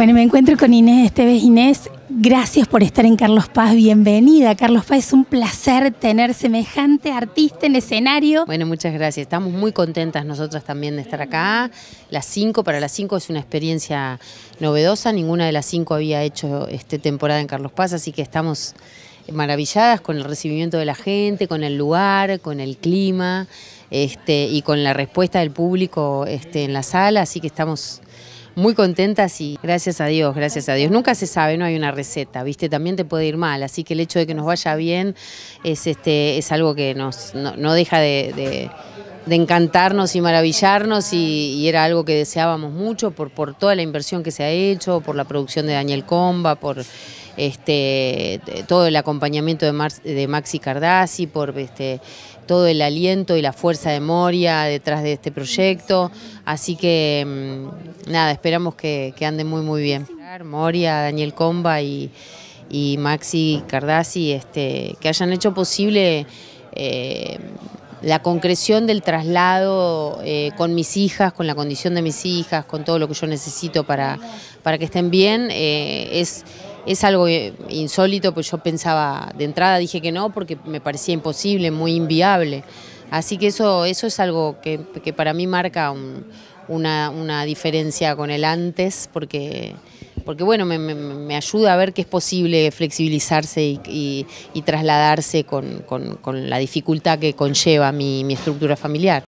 Bueno, me encuentro con Inés Esteves. Inés, gracias por estar en Carlos Paz. Bienvenida. Carlos Paz, es un placer tener semejante artista en escenario. Bueno, muchas gracias. Estamos muy contentas nosotras también de estar acá. Las cinco para las cinco es una experiencia novedosa. Ninguna de las cinco había hecho este temporada en Carlos Paz, así que estamos maravilladas con el recibimiento de la gente, con el lugar, con el clima este, y con la respuesta del público este, en la sala, así que estamos muy contentas y gracias a Dios, gracias a Dios. Nunca se sabe, no hay una receta, ¿viste? También te puede ir mal, así que el hecho de que nos vaya bien es, este, es algo que nos, no, deja de, encantarnos y maravillarnos y, era algo que deseábamos mucho por, por toda la inversión que se ha hecho, por la producción de Daniel Comba, por este, todo el acompañamiento de, de Maxi Cardassi, por este, todo el aliento y la fuerza de Moria detrás de este proyecto. Así que mm, nada, esperamos que, ande muy muy bien. Moria, Daniel Comba y, Maxi Cardassi, este, que hayan hecho posible eh, la concreción del traslado eh, con mis hijas, con la condición de mis hijas, con todo lo que yo necesito para, para que estén bien, eh, es es algo eh, insólito, pues yo pensaba de entrada, dije que no, porque me parecía imposible, muy inviable. Así que eso, eso es algo que, para mí marca una, diferencia con el antes, porque, porque bueno, me, ayuda a ver que es posible flexibilizarse y, trasladarse con, la dificultad que conlleva mi estructura familiar.